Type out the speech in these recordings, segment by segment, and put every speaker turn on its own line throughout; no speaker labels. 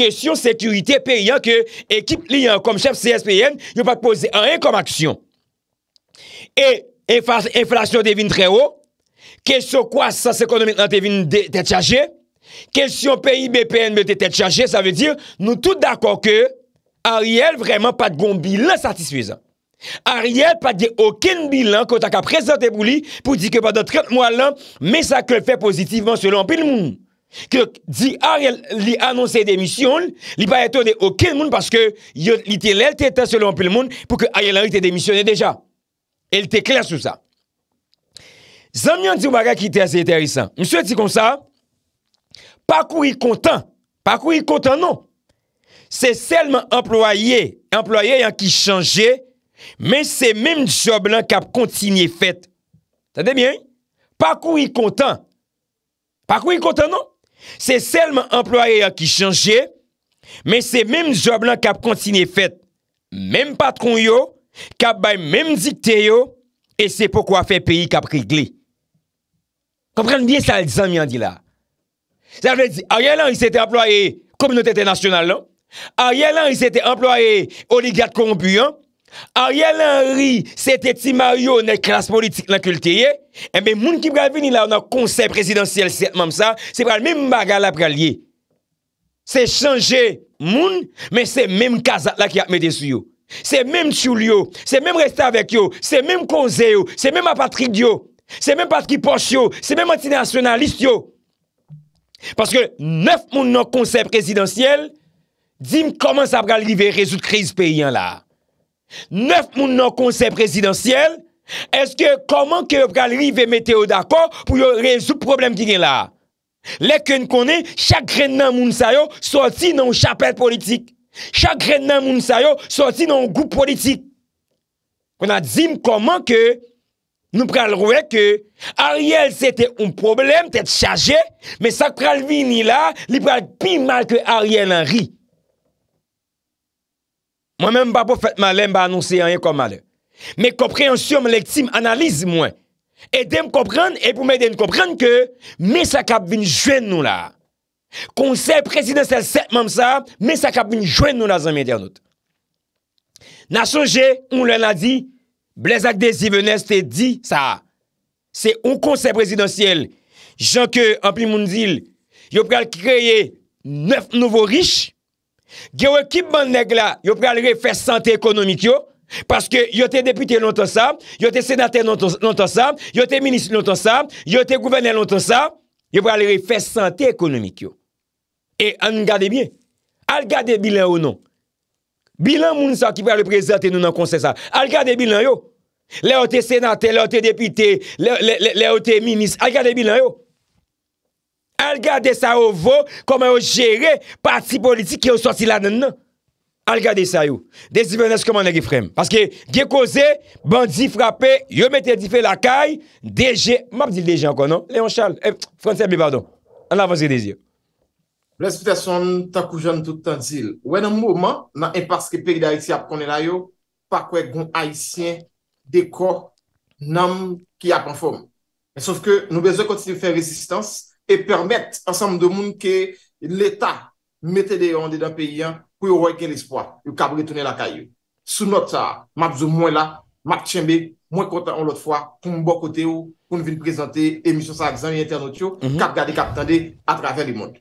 Kèsyon sèkuitè pe yon ke ekip li yon kom chèp CSPN, yon pat pose an yon kom aksyon. E, enflasyon devine trè ou, kèsyon kwa sas ekonomik nan devine tèd chachè, kèsyon pe yon BPN bete tèd chachè, sa ve di, nou tout d'akon ke, a riel vreman pat goun bilan satisfizan. A riel pat di okèn bilan konta ka prezante bou li, pou di ke padan 30 mwa lan, me sa ke fè pozitivman selon pil moun. Ki di a li anonsen demisyon Li pa yato de okil moun Paske li te lel te etan se lompil moun Po ke a yel anri te demisyon e deja El te kler sou sa Zanmian di ou baga ki te ase enterisan Mse ti kon sa Pakou yi kontan Pakou yi kontan nou Se selman employe Employe yon ki chanje Men se menm job lan Kap kontinye fet Tade bien Pakou yi kontan Pakou yi kontan nou Se selman employe yon ki chanje, men se menm job lan kap kontine fet, menm patron yon, kap bay menm dikte yon, e se pokwa fe peyi kap kigli. Komprende bien sa al zanmi yon di la. Sa vle di, a yon lan yon se te employe Komunote Internasyonal lan, non? a yon lan yon se te employe Oligat Kompuyon, Ariel Henry se te tima yo Ne kras politik la kultiye E men moun ki pral vini la Nò konsey presidansyel set mòm sa Se pral mèm bagal la pral ye Se chanje moun Men se mèm kazat la ki ap mède sou yo Se mèm choul yo Se mèm resta avèk yo Se mèm konze yo Se mèm apatrik yo Se mèm patrik poch yo Se mèm antinasyonalist yo Paske nef moun nò konsey presidansyel Dim koman sa pral li ve rezout kriz peyen la 9 moun nan konsey presidansyel, eske koman ke pral ri ve meteyo d'akor pou yo rezou problem ki gen la? Lèkè n konen, chak rennan moun sayo sorti nan chaper politik. Chak rennan moun sayo sorti nan goup politik. Kona dzim koman ke nou pral roue ke Ariel sete un problem, tet chaje, men sak pral vi ni la, li pral bi mal ke Ariel nan ri. Mwen men mba pou fèt malen, mba annonsè yon yon komade. Men komprensyon men lek tim analize mwen. E dem komprenn, e pou men dem komprenn ke, men sa kap vin jwen nou la. Konsey presidensel set mwen msa, men sa kap vin jwen nou la zanmen diyanout. Na soje, mwen lè la di, blèzak de zi vènes te di sa. Se yon konsey presidensel, jan ke, anpil moun dil, yon pral kreye nef nouvo riche, Gyo wè kip man neg la, yo pral re fè sante ekonomik yo, paske yo te depite lontan sam, yo te senate lontan sam, yo te minis lontan sam, yo te gouverne lontan sam, yo pral re fè sante ekonomik yo. E an gade bie, al gade bilan ou non? Bilan moun sa ki pral reprezenten nou nan konsen sa, al gade bilan yo? Le ou te senate, le ou te depite, le ou te minis, al gade bilan yo? Al gade sa yo vò, koman yo jere pati politik ki yo swasi lan nan nan. Al gade sa yo. Dezi venes koman ne rifrem. Paskè, gye koze, bandi frape, yo mette di fe lakay, deje, map di deje ankon nan, leon chal, eh, fransèm li badon. An avansi deje.
Blè, sou tè son takou jan toutan dil. Wè nan mouman, nan enparske pek da iti ap konenay yo, pakwe goun haisyen, deko, nanm ki ap anform. Sòf ke, nou bezò kontinu fè resistans, et permette ansem de moun ke l'Etat mette de yande dan peyi an pou yoroy gen l'espoi, yon kabri tounen la kayou. Sou not, mabzou mwen la, mab tchenbe, mwen konta an lot fwa, koun mbo kote ou, koun vin prezante, emisyon sa aksam yon ternot yo, kap gade, kap tande, atrafèr li moun.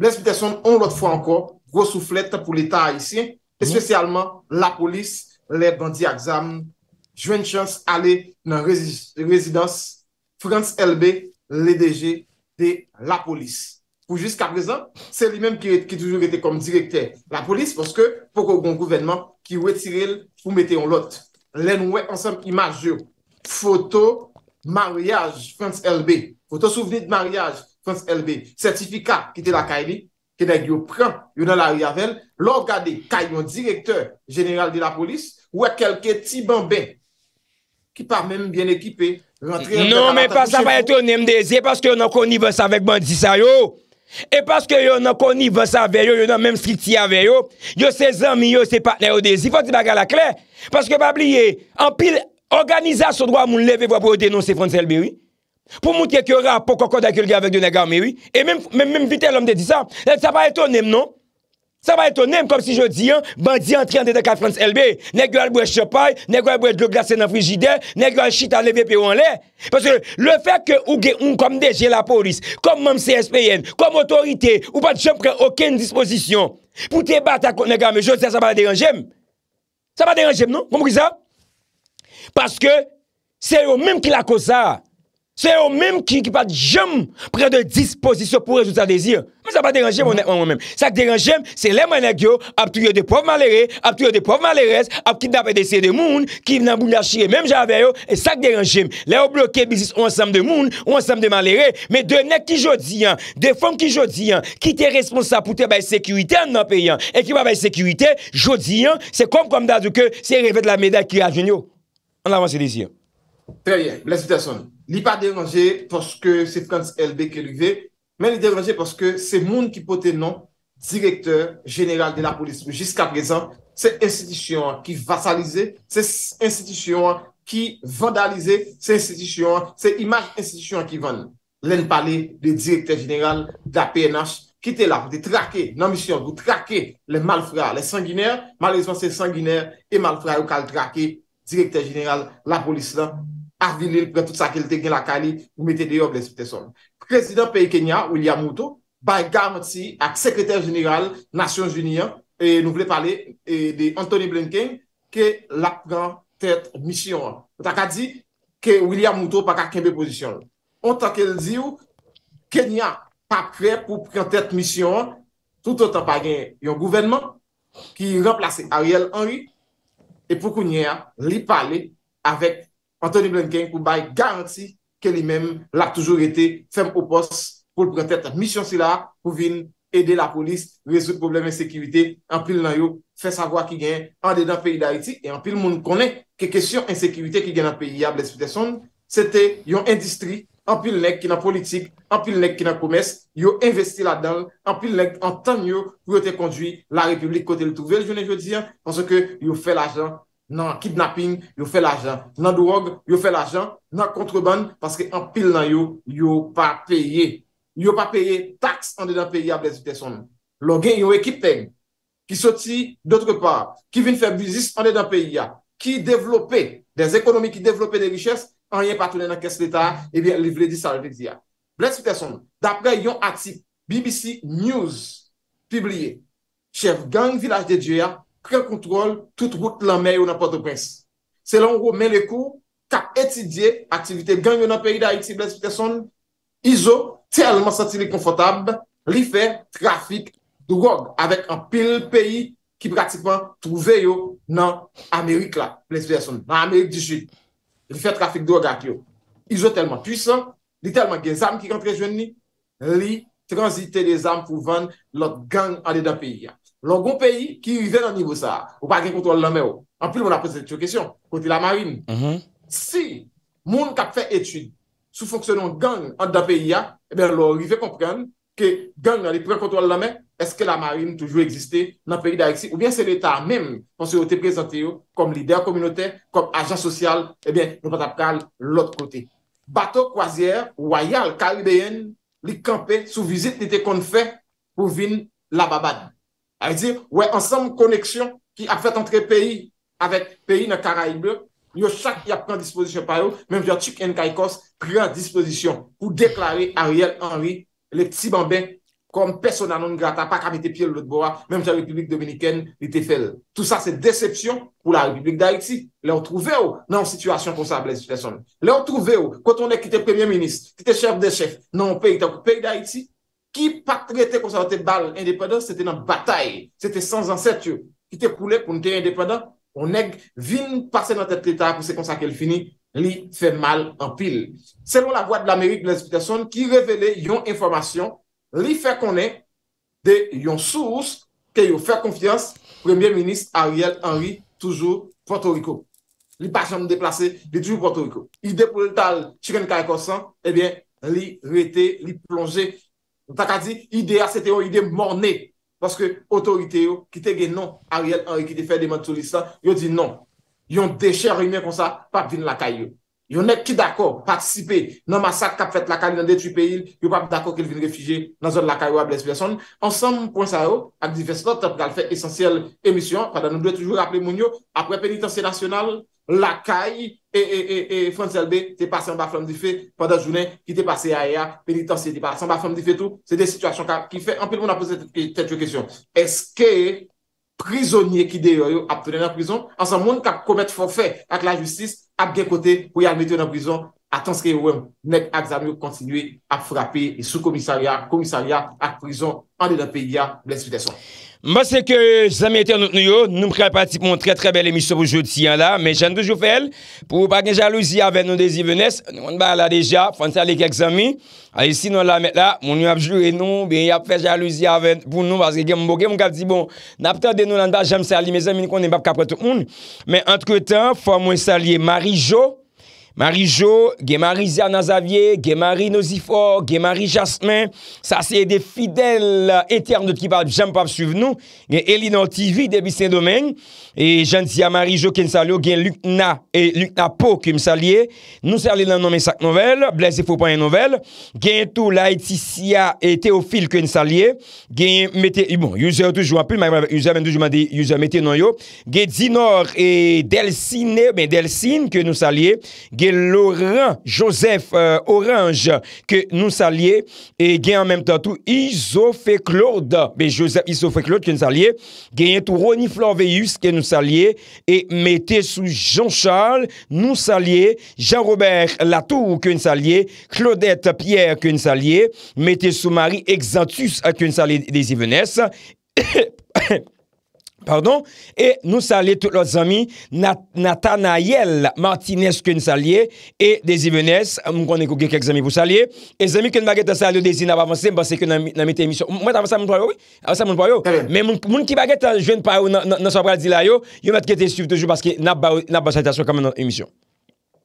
Blesmite son, an lot fwa ankon, grosou flette pou l'Etat a yisi, espesyalman la polis, lè bandi aksam, jwen chans ale nan rezidans, Frans LB, l'EDG, de la polis. Ou jusqu'à présent, c'est lui-même qui est toujours été comme directeur de la polis, parce que, pourquoi au bon gouvernement, qui ou est Cyril, ou mettez en lote. L'un ou est ensemble imageux, photo mariage France LB, photo souvenirs de mariage France LB, certificat qui était la Cahiers, qui n'a gué au print, ou dans la Riavel, l'organe des Cahiers, ou directeur général de la polis, ou a quelques petits bambins, qui pas même bien équipés, Non men, pa sa pa eto nem dezi, e paske
yon an koni vasa vek bandi sa yo, e paske yon an koni vasa veyo, yon an menm skripti ya veyo, yo se zan mi yo se patnen yo dezi, fa ti baga la kler, paske pa pli ye, an pil organizasyon dwa moun leve vwa pou yon denonsi fonsel mewi, pou moun kye kyora, pou koko da kyora vek de negan mewi, e menm vite lom de di sa, sa pa eto nem non, Sa va eto nem kom si jodi an, bandi antri an dede ka Frans LB. Negwa albouye Chopay, negwa albouye dro glasen an frigide, negwa alchit an levye pe ou an le. Paske le fek ke ouge un komde che la polis, kom mam CSPN, kom otorite, ou pati chan pre oken disposisyon. Pou te bata kon negwa, me jodi an sa va deranjem. Sa va deranjem nou, kompriza? Paske se yo menm ki la kosa. Se yo mèm ki pat jèm pre de dispozisyon pou rejout sa dézir. Mèm sa pa deranjèm, an mèm mm-hmm. mèm. Sa deranjèm, se lè mwenèk yo, ap toul yo de pov malère, ap toul yo de pov malères, ap ki dapè de sè de moun, ki vè nan boun la chire, mèm javè yo, e sa deranjèm. Lè yo bloke bizis ou ansam de moun, ou ansam de malère, mèm dè mèm ki jò diyan, dè fon ki jò diyan, ki tè responsa poutè bay sekurite an nan payan, e ki
li pa deranje poske se Frans LB ke li ve, men li deranje poske se moun ki pote nan direkteur general de la polis, nou jiska prezan, se institisyon ki vasalize, se institisyon ki vandalize, se institisyon, se imaj institisyon ki vane. Len pale de direkteur general da PNH ki te la pou te trake nan misyon pou trake le malfra, le sanguiner, malerizman se sanguiner e malfra ou kal trake direkteur general la polis lan. avilil pre tout sa ke lte gen lakali ou mette de yo blespe te son. Prezident peye Kenya, William Moutou, bay gam ti ak sekreter general Nasyon Jounian, e nou vle pale e de Anthony Blinken, ke la pran tet misyon. Ou tak a di, ke William Moutou baka kembe pozisyon. Ou tak el di ou, Kenya pa pre pou pran tet misyon tout an pa gen yon gouvenman ki yon remplase Ariel Henry e pou konye li pale avek Anthony Blanquin pou bay garanti ke li men lak toujou ete fem opos pou prentet an misyon si la pou vin ede la polis resout probleme en sekivite. An pil nan yo fè sa vwa ki gen an dedan peyi da iti. E an pil moun konen ke kesyon en sekivite ki gen an peyi ya blespe teson. Sete yon endistri, an pil nek ki nan politik, an pil nek ki nan koumes. Yo investi la dan, an pil nek an tan yo pou yo te kondwi la republik kote le touvel. Je ne jodi an, panso ke yo fè la jan. nan kidnapping, yo fè l'ajan. Nan drog, yo fè l'ajan. Nan kontreban, paske an pil nan yo, yo pa paye. Yo pa paye tax, an de dan paye ya, Blesi Fiteson. Logen, yo ekip ten. Ki soti, d'otre part. Ki vin fè bizis, an de dan paye ya. Ki devlopè, den ekonomi ki devlopè de lichès, an ye patounen nan kes l'Etat, ebyen eh livre di sarve di ya. Blesi Fiteson, dapre yon atip, BBC News, pibliye, chef gang village de Djea, pren kontrol tout route lanme yo nan Port-au-Prince. Se lan wou men le kou, ta etidye aktivite gang yo nan peyi da Haiti, blesbiteson, izo telman santi li konfotab, li fe trafik drog, avek an pil peyi ki pratikman trouve yo nan Amerik la, blesbiteson, nan Amerik di jid. Li fe trafik drog ak yo. Izo telman pwisan, li telman gen zanm ki rentre jwen ni, li tranzite de zanm pou van lot gang an de da peyi ya. Lo goun peyi ki rive nan nivou sa Ou pa gen kontrol lame ou Anpil moun aposite chou kesyon Konti la marine mm-hmm. Si moun kap fe etude Sou fonksyonon gang an da peyi ya Eben eh lo rive kompren Ke gang nan li pre kontrol lame Eske la marine toujou eksiste Nan peyi da eksi Ou bien se l'Etat men Pense yo te prezante yo Kom lider kominote Kom ajan sosyal Eben eh lopat ap kal lot kote Bato kwazier Ouwayal karibéyen Li kampe sou vizit nite kon fe Ou vin la babad A yi di, wè, ansem koneksyon ki ap fèt antre peyi avèk peyi nan karaib lè, yo chak yi ap pran disposisyon pa yo, menm yo tchik en kaykos pran disposisyon pou deklare Ariel Henry lè tsi bambè kon pesona non grata, pa kamite pie lè lè dboa, menm chan republik dominiken lè te fèl. Tout sa se decepsyon pou la republik d'Haïti. Lè an trouvè yo nan sitwasyon kon sa blèz fèson. Lè an trouvè yo, kwa tonè ki te premiè minist, ki te chef de chef nan non, peyi, te wakou peyi d'Haïti. Ki patre te konsente bal independa, se te nan batay, se te san zanset yo. I te poule pou nou te independa, ou neg vin pase nan tetre ta, pou se konsa ke l fini, li fe mal an pil. Selon la voie de la Merit de l'Inspiration, ki revele yon informasyon, li fe konen de yon sous, ke yo fe konfians, Premier Ministre Ariel Henry, toujou Porto Rico. Li pa chan nou deplase de toujou Porto Rico. I de poule tal Chirin Karikosan, e eh bien, li rete, li plonge, Taka di, ide asete yo, ide morné. Paske otorite yo, ki te gen non Ariel Henry ki te fè deman tout lisa, yo di non. Yon de che rime kon sa, pap vin lakay yo. Yon ne ki dako, patisipe, nan masak kap fèt lakay nan de tri peyil, yo pap dako ki vin refije nan zon lakay yo a bles person. Ansem pon sa yo, ak di fès not, ap gal fè esensyel emisyon, padan nou dwe toujou rapple moun yo, ap repelitansye nasyonal. la ka yi, e, e, e, e, Fransel B, te pase an ba flam di fe, pwada jounen, ki te pase aya, penitensye di ba, san ba flam di fe tou, se de sitwasyon ka ki fe, anpe l moun apose tetwe kesyon. Eske, prizonye ki deyo yo ap tene nan prizon, ansan moun kap komet forfe ak la justis, ap gen kote pou yal mette nan prizon, atanske yon wèm, nek ak zamyou kontinuye ap frapi, e sou komisarya, komisarya ak prizon, an de la peyi ya, bles fiteson. Mwen se
ke zami eten nou tnou yo, nou mpre pati pou mwen tre tre bel emisyo pou jouti yon la, men jan toujou fèl pou pa gen jalouzi avèn nou de zi vènes, nou mwen ba la deja, fan sali kek zami, a yisi nou la met la, mwen yon apjou e nou, ben yon ap fè jalouzi avèn pou nou, paske gen mboge, mwen kap di bon, nap ta den nou lan ba, jan sali me zami, mwen konen bap kap kato un, men antre tan, fan mwen sali e Mari Jo, Mari Jo... Gen Mari Zia Nazavie... Gen Mari Nozifor... Gen Mari Jasmin... Sa seye de fidel... Eterne de ki pa... Jampap suvenou... Gen Elinor TV... Debi sen domen... Gen Jantia Mari Jo... Gen Lukna... Gen bon, Lukna Po... Gen Msalye... Nou salye nan nanmen sak novelle... Blaise Foupanye novelle... Gen Toulai Tissia... Gen Teofil Kensalye... Gen Mete... Bon... Yuzia 22... Yuzia 22 juman de... Yuzia Mete non yo... Gen Zinor... Gen Delsine... Gen Delsine... Gen Msalye... gen Laurent Joseph euh, Orange ke nou salye, e gen an menm tan tou Isofé Claude, be Joseph Isofé Claude ke nou salye, gen yon tou Rony Flanveyus ke nou salye, e mette sou Jean Charles nou salye, Jean-Robert Latour ke nou salye, Claudette Pierre ke nou salye, mette sou Marie Exantus ke nou salye des Yvenesse, e... Pardon, e nou salye tout lòt zami Natanayel Martinez kwen salye, e Dezi Menes, moun konen kouke kek zami pou salye, e zami kwen baget an salyo Dezi nan wavansi, mbase kwen nan mette emisyon. Mwen avansan moun pwayo, oui? Avansan moun pwayo? Mwen ki baget an jwen pwayo nan sabral di layo, yo mwen kwen te suivi toujou paske nan basalitasyon kwen nan emisyon.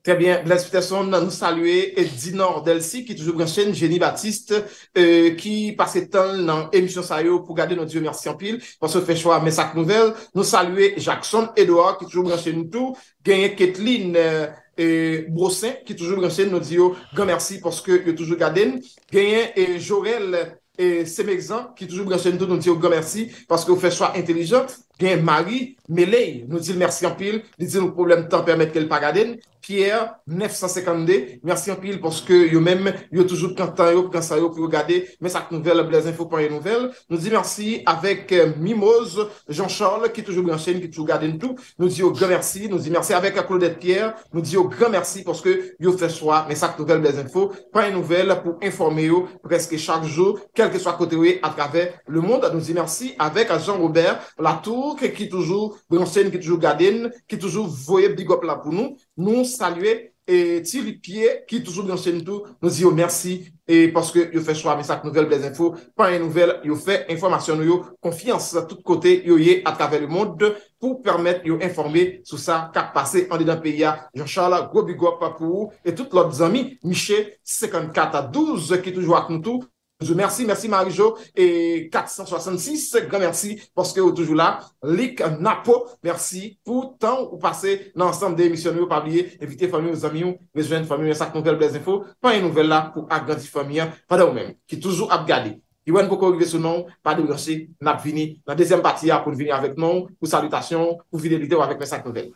Trè bien, bles fiteson nan nou salue Dina Ordelci ki toujou branchen Jenny Baptiste ki euh, pase tan nan emisyon sa yo pou gade nou diyo mersi anpil. Pwase ou fechwa mesak nouvel, nou salue Jackson Edouard ki toujou branchen nou tou, genye Kathleen euh, euh, Brossin ki toujou branchen nou diyo gwa mersi pwase yo toujou gaden. Genye Jorelle Semexan ki toujou branchen nou tou nou diyo gwa mersi pwase ou fechwa intelligent. Gen Marie, Mele, nous dit merci en pile, nous dit le problème temps permettre qu'elle pas garder. Pierre, 952, merci en pile parce que yo même, yo toujours content yo, quand ça yo pour regarder, mais ça nouvelle, les infos pas nouvelle. Nous dit merci avec euh, Mimose, Jean-Charles, qui toujours chaîne, qui toujours garde tout. Nous dit au grand merci, nous dit merci avec Claudette Pierre, nous dit au grand merci parce que yo fait soi, mais ça nouvelle, les infos pas nouvelle pour informer yo presque chaque jour, quel que soit côté à travers le monde. Nous dit merci avec Jean-Robert Latour, ki toujou bionsen, ki toujou gaden ki toujou voye bigop la pou nou nou salue, et ti li pie ki toujou bionsen tou, nou ziyou mersi, et paske yo fè chwa mè sa nouvel blèz info, pan yon nouvel yo fè informasyon nou yo, konfians sa tout kote yo ye atrave le monde pou permèt yo informe sou sa kak pase, an di dan peya, yon chala go bigop pa pou ou, et tout lòt zami miche 54 a 12 ki toujou ak nou tou Mersi, mersi Marijo E 466, se gen mersi Poske ou toujou la Lik Napo, mersi Pou tan ou pase nan ansan de emisyon nou Pabliye, evite fami ou zami ou Mesjen, fami ou mesak nouvel, bles info Pan yon nouvel la pou ak ganti fami ya Pade ou men, ki toujou ap gade Iwen poko ou vise ou nou, pade ou norsi Nap vini, nan dezem pati ya pou vini avek nou Pou salutasyon, pou videvite ou avek mesak nouvel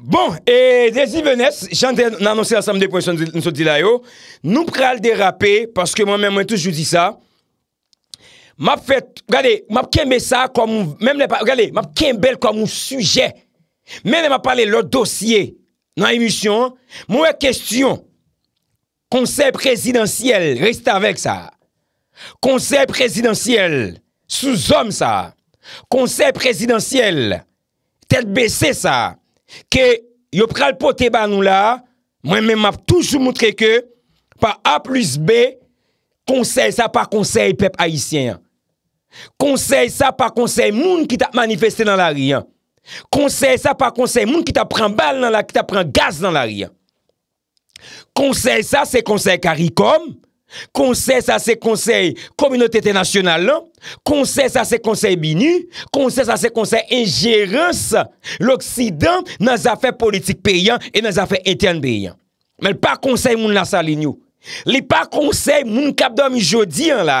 Bon, e de zi
venes, jante nan anonsi la samde pwensyon nou so di la yo. Nou pral de rape, paske mwen mwen toujou di sa. Map fet, gade, map kembe sa kwa moun, mwen mwen pa, gade, map kembe kwa moun suje. Mwen mwen pa pale lor dosye nan emisyon. Mwen wè kestyon, konsey presidansyel, resta vek sa. Konsey presidansyel, souzom sa. Konsey presidansyel, tèt bese sa. Ke yo pral pote ba nou la, mwen men map toujou moutre ke, pa A plus B, konsey sa pa konsey pep haisyen. Konsey sa pa konsey moun ki ta manifesten nan la ri. Konsey sa pa konsey moun ki ta pren bal nan la, ki ta pren gaz nan la ri. Konsey sa se konsey karikom. Konsey sa se konsey Komunotete nasyonal lan non? Konsey sa se konsey binu Konsey sa se konsey ingerans L'Oksidan nan zafè politik peyan E nan zafè eten peyan Men pa konsey moun la salin yo Li pa konsey moun kapdor mi jodi an la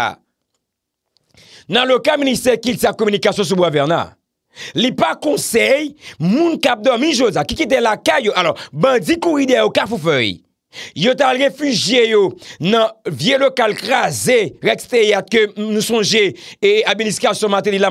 Nan lo ka minister ki ti a komunikasyon sou bo a verna Li pa konsey moun kapdor mi joda Ki ki de la kayo Ban di kou ide yo ka fufoye Yote a refujye yo Nan vie lokal krasè Rekste yat ke nou sonje E abilis ka sou mateli la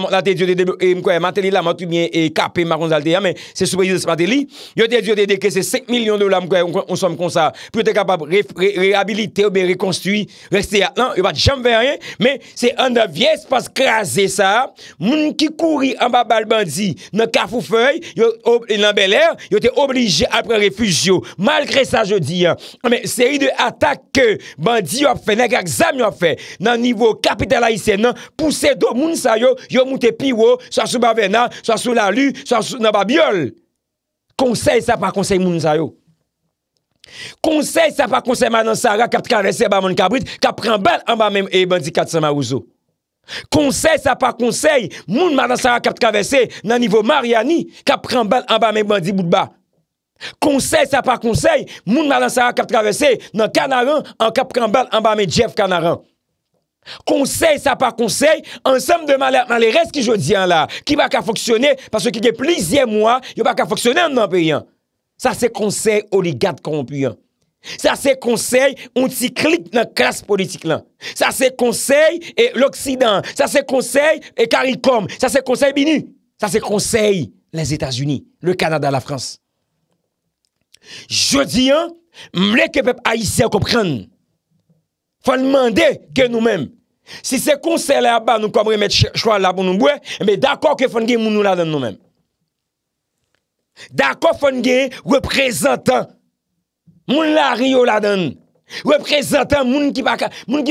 matemi E kape maron zalde Yote yote dekese 5 milyon dola mkwè Yote kapab reabilite Obe rekonstui Yote pa jam ve rè Men se an da vie se pas krasè sa Moun ki kouri an ba balbandi Nan kafou fey Yote oblige apre refuj yo Malkre sa jodi yon Non, se yi de atak ke bandi yo ap fe, nek ak zam yo ap fe, nan nivou kapital a isen nan, pou se do moun sa yo, yo moun te pi wo, sa sou ba venan, sa sou la lu, sa sou nan ba biol. Konsey sa pa konsey moun sa yo. Konsey sa pa konsey manan sa ya kapte kanvese ba moun kabrit, ka pren bel an ba men e bandi katse ma ouzo. Konsey sa pa konsey moun manan sa ya kapte kanvese nan nivou Mariani, ka pren bel an ba men bandi bout ba. Konsey sa pa konsey Moun malan sa a kap travese Nan Kanaran an kap kambal An ba men Jeff Kanaran Konsey sa pa konsey Ansem de malan an le res ki jodi an la Ki baka foksyone Pase ki de plizye mwa Yo baka foksyone an nan peyan Sa se konsey oligat konpuyan Sa se konsey ontiklik nan klas politik lan Sa se konsey E l'Oksidan Sa se konsey e Karikom Sa se konsey Bini Sa se konsey les Etats-Unis Le Kanada la France Je di an, mle ke pep a isi an kompren. Fon mende gen nou men. Si se konsey la ba nou komre met chwa la bon nou mbwe, mbe dako ke fon gen moun nou la den nou men. Dako fon gen reprezentan. Moun la ri yo la den. Reprezentan moun ki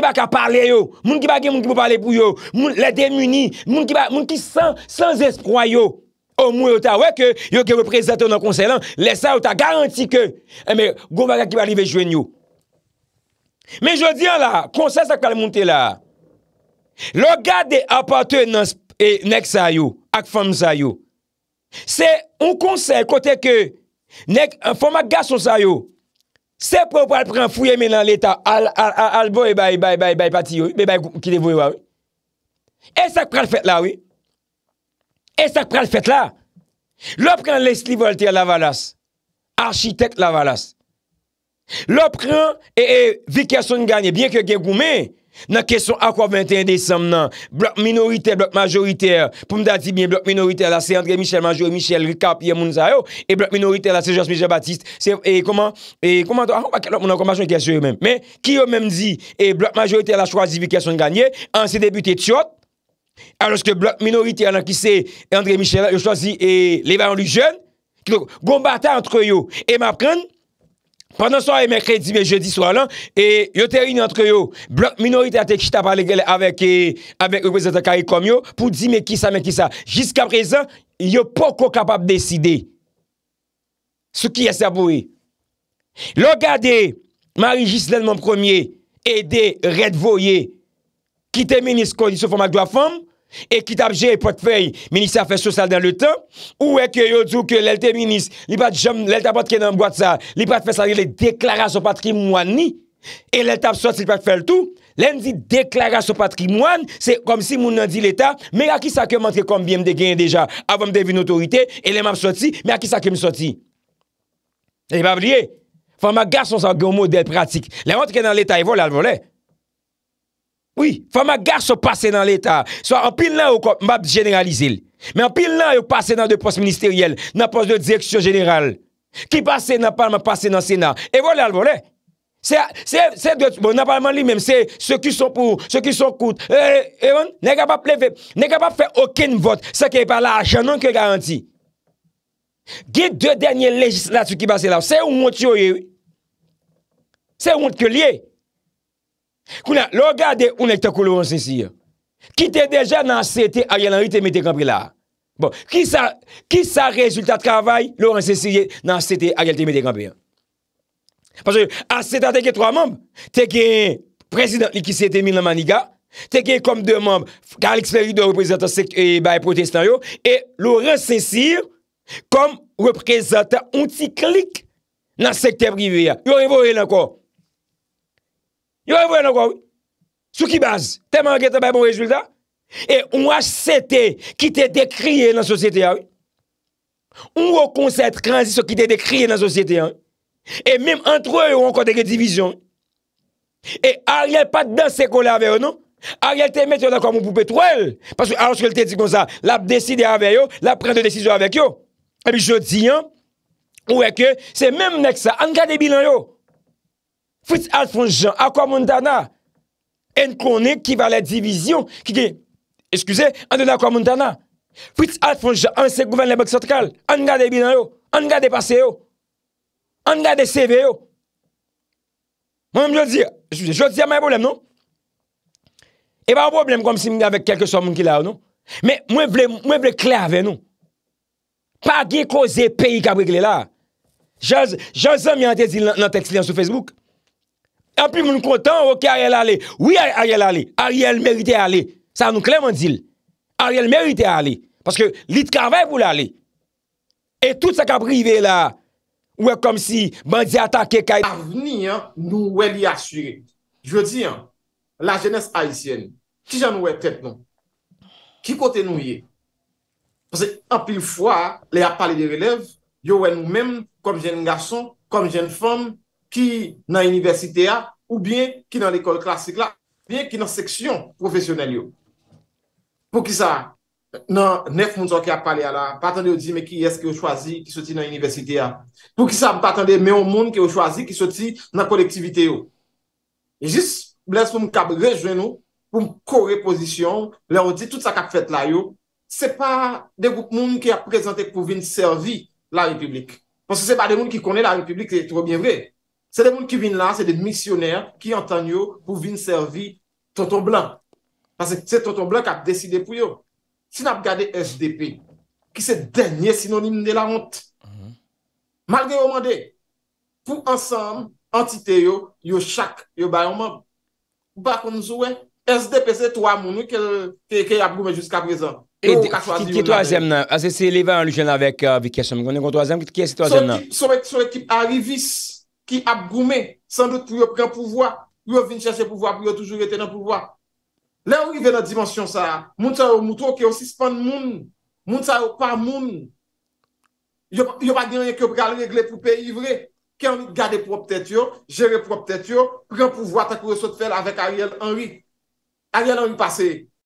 baka parle yo. Moun ki baka moun ki bo pale pou yo. Moun la demuni. Moun ki san espro yo. Ou mou yo ta weke yo ki reprezento nan konsey lan, lesa yo ta garanti ke, eme, eh, gomaga ki va rive jwen yo. Me jodi an la, konsey sa kwa le monte la, lo gade apate nan, nek sa yo, ak fom sa yo. Se, ou konsey, kote ke, nek, an foma gase sa yo, se pou al prean fuyeme nan leta, al bo e bay, bay, bay, bay pati yo, be bay ki devoy waw. E sa kwa le fet la wey, E sak pral fèt la? Lop pran lès li volter la valas. Architekt la valas. Lop pran, e e, vikyason ganyen, bie ke gen goumen, nan kesyon akwa 21 desem nan, blok minoritè, blok majoritè, pou mda di bie, blok minoritè la, se André Michel, Majore Michel, Rikap, Yemoun Zayou, e blok minoritè la, se Georges Michel-Baptiste, se, e koman, e koman do, a, moun an komasyon kesyon yo men, men, ki yo men di, e blok majoritè la, chwazi vikyason ganyen aloske blok minorite anan ki se Andre Michel bon yo chwazi levan li jen gombata antre yo e mapren pandan soye mekredi mek jeudi soya lan yo te rini antre yo blok minorite atek chita pale gale avek reprezentant kari kom yo pou di mek ki sa mek ki sa jiska prezan yo poko kapab deside sou ki yase apouye logade mari jisnen moun premier ede redvoye ki te menis kondisyon foma kdo a fom, e ki tabje e potfey, menisyon a fes sosal dan le tan, ou e ke yo djou ke lel te menis, li pat jom, lel ta potke nan bwatsa, li pat fes salye le deklarasyon patrimouan ni, e lel tab sot, li pat fel tou, len di deklarasyon patrimouan, se kom si moun nan di l'Etat, mera ki sa kem antre kombyem de gen deja, avom devin otorite, e lema sot si, mera ki sa kem sot si, e pa plie, foma gason sa gomo del pratik, lema tke nan l'Etat e vol al volè, Fama gar so pase nan l'Etat. So an pil nan yo mab generalize. Men an pil nan yo pase nan de post ministeriel. Nan post de direksyon general. Ki pase nan palman pase nan senat. E vole al vole. Se de, se de, bon nan palman li menm. Se se ki son pou, se ki son koute. E eh, von, eh, eh, ne kapap pleve. Ne kapap fe okin vot. Se ki e pala a janon ke garanti. Gide de denye legislatou ki pase la. Se ou mwont yo ye. Se ou mwont yo liye. Kou la, lo gade ou nek ta kou loren se sir Ki te deja nan se te ayalanri te mette kampi la Bon, ki sa rezultat travay loren se sir nan se te ayalanri te mette kampi Paswè, a se ta teke 3 mamb Teke prezident li ki se te mi nan maniga Teke kom 2 mamb Karl Xperi de reprezentant sekte eh, baye protestan yo E loren se sir Kom reprezentant ontiklik Nan sekte privi ya Yo revoye lanko Yo avoye nan kwa wè? Sou ki base? Teman anke te bay bon rezultat? E ou asete ki te dekriye nan sosyete yon? Ou ou kon set kranzi sou ki te dekriye nan sosyete yon? E mèm an troye ou an kwa deke divizyon? E a rèl pa dansè kon lè avè yon nou? A rèl te met yo nan kwa moun pou petroye? Pasou a rèl se ke lè te di kon sa? La ap deside avè yo? La ap pren de desizo avè yo? E bi jodi yon? Ou wè ke? Se mèm nek sa? An ka debi nan yo? Fwit al fon jan, akwa moun dana? En konen ki va la divizyon, ki gen, eskuse, an den akwa moun dana? Fwit al fon jan, an se gouven le bok sotkal? An gade binan yo? An gade pase yo? An gade seve yo? Moun moun jod zi, jod zi a may problem nou? E pa an problem kom si moun gave kelke som moun ki la ou nou? Men mwen vle kler ave nou? Pa gen kose peyi kabwek le la? Jod zan mi an te zi nan tekst li an sou Facebook? Anpil moun kontan wè ki Ariel ale, wè Ariel ale, Ariel merite ale, sa nou kleman dil. Ariel merite ale, paske lit kavè pou l'ale. Et tout sa ka brive la, wè kom si bandi
atake kaj. Avni nou wè li asyre. Jwè di, la jenès haisyen, ki jan wè tet nou? Ki kote nou yè? Paske anpil fwa, lè ya pali de relèv, yowè nou mèm, kom jen gason, kom jen fòm, ki nan universite a ou bien ki nan l'ekol klasik la, bien ki nan seksyon profesyonel yo. Pou ki sa nan nef mouns wak ya pale a la, patande yo di me ki eske yo chwazi ki soti nan universite a. Pou ki sa patande me yon moun ki yo chwazi ki soti nan kolektivite yo. Jis bles pou m kab rejwen nou, pou m kore pozisyon, leon ti tout sa kap fet la yo, se pa de gout moun ki ap prezante pou vin servi la republik. Ponsi se pa de moun ki konen la republik, se tro bien vey. Se de moun ki vin la, se de misioner ki yon tan yo pou vin servi tonton blan. Pase se tonton blan ki ap deside pou yo. Si nap gade SDP, ki se denye sinonim de la honte. Mm-hmm. Malge yon mande, pou ansam, antite yo, yo chak, yo bayonman. Ou pa konzouen, SDP se to a mouni ke yon ap goumen jusqu'a prezant. Ki to a zem nan?
Se levan lujen avèk vikasyon, mouni kon to a zem, ki to a zem nan?
So ekip arrivis. Ki ap goume, san lout pou yo pren pouvoi. Yo vin chase pouvoi pou yo toujou yote nan pouvoi. La ou i ve la dimensyon sa. Moun sa yo moutou ki yo sispande moun. Moun sa yo pa moun. Yo pa genye ki yo pral regle pou pe yivre. Ki an li gade pou optet yo, jere pou optet yo. Pren pouvoi takou yo sot fel avèk Ariel Henry. Ariel Henry paseye.